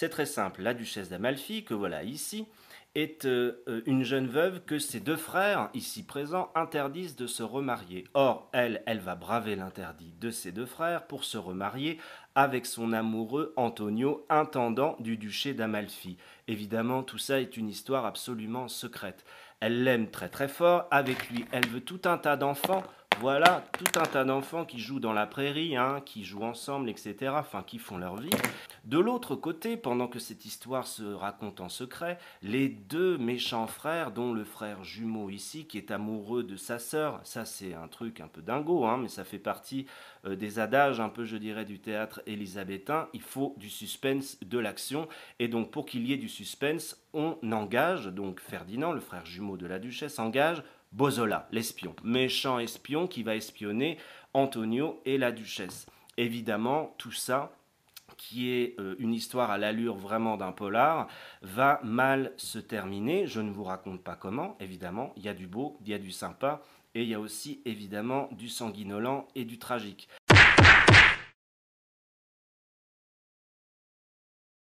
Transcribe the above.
C'est très simple. La duchesse d'Amalfi, que voilà ici, est euh, euh, une jeune veuve que ses deux frères, ici présents, interdisent de se remarier. Or, elle, elle va braver l'interdit de ses deux frères pour se remarier avec son amoureux Antonio, intendant du duché d'Amalfi. Évidemment, tout ça est une histoire absolument secrète. Elle l'aime très très fort, avec lui, elle veut tout un tas d'enfants, voilà tout un tas d'enfants qui jouent dans la prairie, hein, qui jouent ensemble, etc., enfin qui font leur vie. De l'autre côté, pendant que cette histoire se raconte en secret, les deux méchants frères, dont le frère jumeau ici, qui est amoureux de sa sœur, ça c'est un truc un peu dingo, hein, mais ça fait partie euh, des adages un peu, je dirais, du théâtre élisabétain, il faut du suspense, de l'action, et donc pour qu'il y ait du suspense, on engage, donc Ferdinand, le frère jumeau de la duchesse, engage Bozola, l'espion, méchant espion qui va espionner Antonio et la duchesse. Évidemment, tout ça, qui est euh, une histoire à l'allure vraiment d'un polar, va mal se terminer. Je ne vous raconte pas comment, évidemment. Il y a du beau, il y a du sympa, et il y a aussi évidemment du sanguinolent et du tragique.